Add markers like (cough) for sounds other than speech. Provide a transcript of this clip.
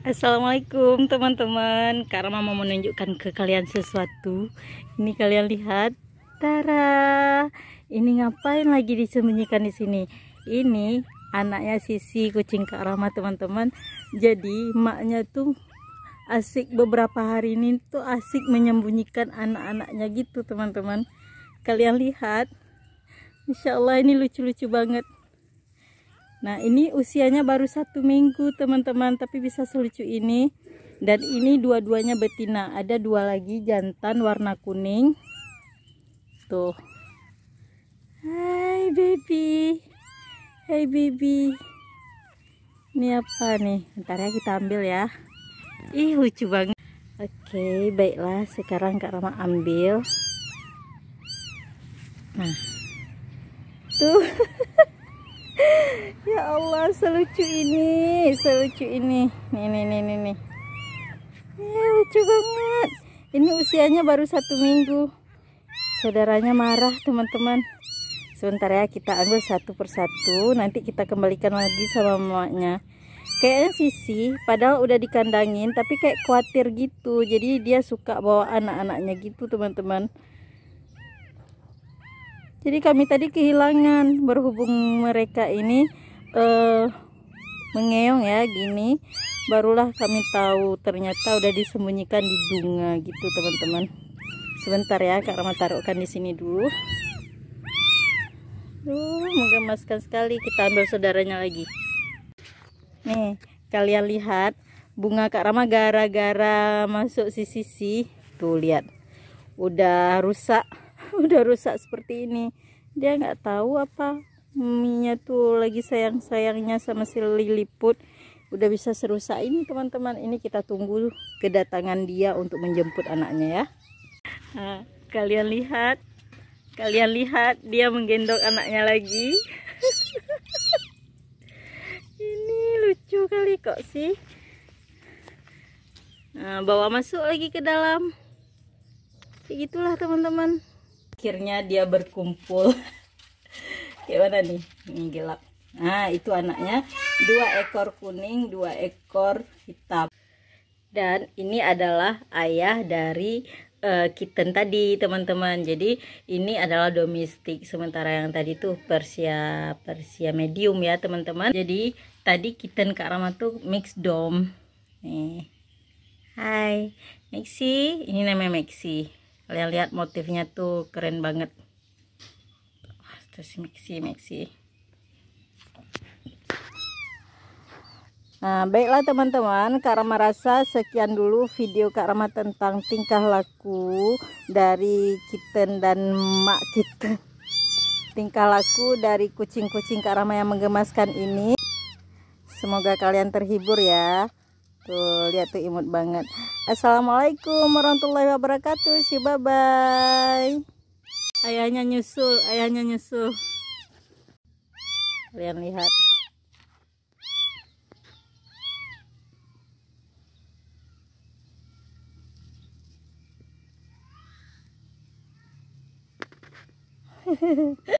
Assalamualaikum teman-teman Karena mau menunjukkan ke kalian sesuatu Ini kalian lihat Tara Ini ngapain lagi disembunyikan di sini Ini anaknya Sisi kucing Kak Rama teman-teman Jadi maknya tuh asik beberapa hari ini tuh asik menyembunyikan anak-anaknya gitu teman-teman Kalian lihat Insya Allah ini lucu-lucu banget Nah ini usianya baru satu minggu teman-teman tapi bisa selucu ini dan ini dua-duanya betina ada dua lagi jantan warna kuning tuh Hai baby Hai baby ini apa nih ntar ya kita ambil ya ih lucu banget oke baiklah sekarang Kak Rama ambil nah tuh (laughs) Ya Allah, selucu ini, selucu ini. Nih, nih, nih, nih, nih. Ya, lucu banget. Ini usianya baru satu minggu. Saudaranya marah, teman-teman. Sebentar ya, kita ambil satu persatu. Nanti kita kembalikan lagi sama mamanya. Kayaknya Sisi, padahal udah dikandangin, tapi kayak khawatir gitu. Jadi dia suka bawa anak-anaknya gitu, teman-teman. Jadi kami tadi kehilangan berhubung mereka ini uh, mengeong ya gini barulah kami tahu ternyata udah disembunyikan di bunga gitu teman-teman sebentar ya Kak Rama taruhkan di sini dulu Duh, menggemaskan sekali kita ambil saudaranya lagi nih kalian lihat bunga Kak Rama gara-gara masuk sisi-sisi tuh lihat udah rusak (laughs) udah rusak seperti ini dia nggak tahu apa minyak tuh lagi sayang-sayangnya sama si Put Udah bisa serusak ini teman-teman. Ini kita tunggu kedatangan dia untuk menjemput anaknya ya. Nah, kalian lihat. Kalian lihat dia menggendong anaknya lagi. (laughs) ini lucu kali kok sih. Nah, bawa masuk lagi ke dalam. Kayak gitulah teman-teman. Akhirnya dia berkumpul. (laughs) pakai mana ya, nih ini gelap nah itu anaknya dua ekor kuning dua ekor hitam dan ini adalah ayah dari uh, kitten tadi teman-teman jadi ini adalah domestik sementara yang tadi tuh persia persia medium ya teman-teman jadi tadi kitten kak Rama tuh mix dom nih hai Maxi ini namanya Maxi kalian lihat motifnya tuh keren banget si mixi mixi Nah, baiklah teman-teman, Kak Rama rasa sekian dulu video Kak Rama tentang tingkah laku dari kitten dan mak kitten. Tingkah laku dari kucing-kucing Kak Rama yang menggemaskan ini. Semoga kalian terhibur ya. Tuh, lihat tuh imut banget. Assalamualaikum warahmatullahi wabarakatuh. See bye-bye ayahnya nyusul ayahnya nyusul kalian lihat Hehehe